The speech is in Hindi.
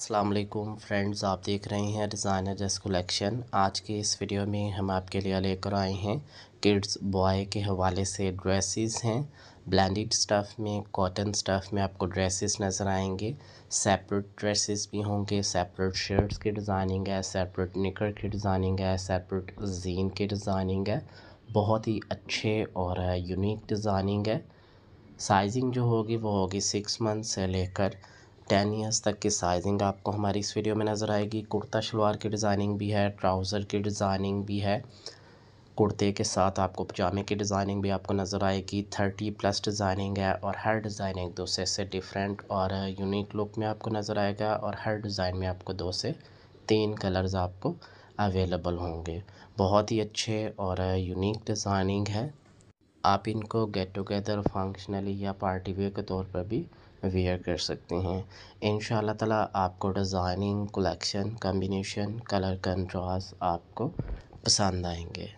असलम फ्रेंड्स आप देख रहे हैं डिज़ाइनर ड्रेस कलेक्शन आज के इस वीडियो में हम आपके लिए लेकर आए हैं किड्स बॉय के हवाले से ड्रेसेस हैं ब्लेंडेड स्टफ़ में कॉटन स्टफ़ में आपको ड्रेसेस नज़र आएंगे सेपरेट ड्रेसेस भी होंगे सेपरेट शर्ट्स की डिज़ाइनिंग है सेपरेट निकर की डिज़ाइनिंग है सेपरेट जीन की डिज़ाइनिंग है बहुत ही अच्छे और यूनिक डिज़ाइनिंग है साइजिंग जो होगी वो होगी सिक्स मंथ से लेकर टेन ईयर्स तक की साइजिंग आपको हमारी इस वीडियो में नज़र आएगी कुर्ता शलवार की डिज़ाइनिंग भी है ट्राउज़र की डिज़ाइनिंग भी है कुर्ते के साथ आपको पजामे की डिज़ाइनिंग भी आपको नज़र आएगी थर्टी प्लस डिज़ाइनिंग है और हर डिज़ाइन एक दूसरे से डिफरेंट और यूनिक लुक में आपको नज़र आएगा और हर डिज़ाइन में आपको दो से तीन कलर्स आपको अवेलेबल होंगे बहुत ही अच्छे और यूनिक डिज़ाइनिंग है आप इनको गेट टुगेदर फंक्शनली या पार्टी वेयर के तौर पर भी वेयर कर सकते हैं इन ताला आपको designing collection combination colour contrast आपको पसंद आएंगे